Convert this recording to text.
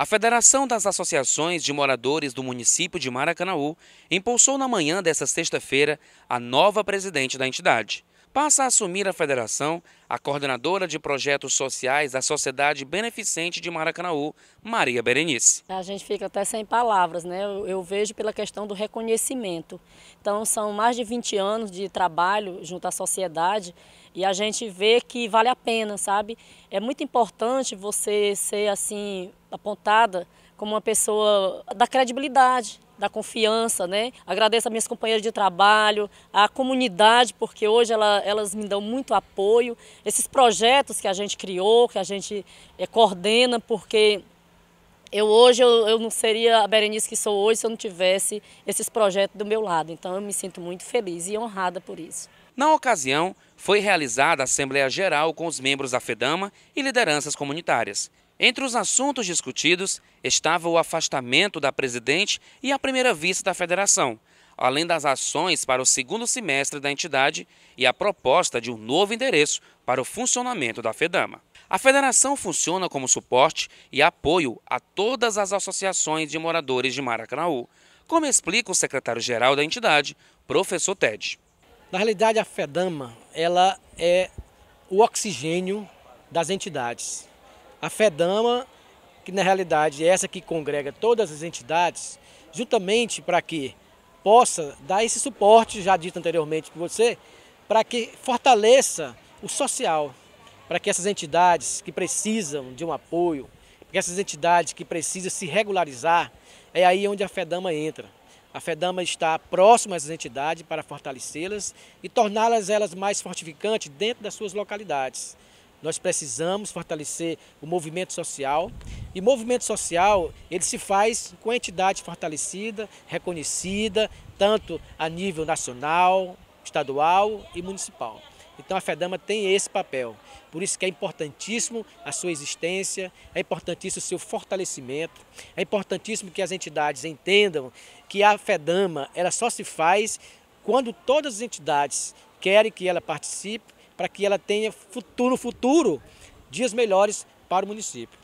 A Federação das Associações de Moradores do município de Maracanaú impulsou na manhã desta sexta-feira a nova presidente da entidade. Passa a assumir a federação a coordenadora de projetos sociais da Sociedade Beneficente de Maracanaú, Maria Berenice. A gente fica até sem palavras, né? Eu, vejo pela questão do reconhecimento. Então, são mais de 20 anos de trabalho junto à sociedade e a gente vê que vale a pena, sabe? É muito importante você ser assim apontada como uma pessoa da credibilidade, da confiança, né? Agradeço a minhas companheiras de trabalho, a comunidade, porque hoje ela, elas me dão muito apoio. Esses projetos que a gente criou, que a gente é, coordena, porque eu hoje eu, eu, não seria a Berenice que sou hoje se eu não tivesse esses projetos do meu lado. Então eu me sinto muito feliz e honrada por isso. Na ocasião, foi realizada a Assembleia Geral com os membros da FEDAMA e lideranças comunitárias. Entre os assuntos discutidos estava o afastamento da presidente e a primeira vice da federação, além das ações para o segundo semestre da entidade e a proposta de um novo endereço para o funcionamento da FEDAMA. A federação funciona como suporte e apoio a todas as associações de moradores de Maracanaú, como explica o secretário-geral da entidade, professor Ted. Na realidade, a FEDAMA ela é o oxigênio das entidades a FEDAMA, que na realidade é essa que congrega todas as entidades, justamente para que possa dar esse suporte, já dito anteriormente por você, para que fortaleça o social, para que essas entidades que precisam de um apoio, que essas entidades que precisam se regularizar, é aí onde a FEDAMA entra. A FEDAMA está próxima às entidades para fortalecê-las e torná-las elas mais fortificantes dentro das suas localidades. Nós precisamos fortalecer o movimento social. E movimento social, ele se faz com a entidade fortalecida, reconhecida, tanto a nível nacional, estadual e municipal. Então a FEDAMA tem esse papel. Por isso que é importantíssimo a sua existência, é importantíssimo o seu fortalecimento, é importantíssimo que as entidades entendam que a FEDAMA ela só se faz quando todas as entidades querem que ela participe para que ela tenha futuro, futuro dias melhores para o município.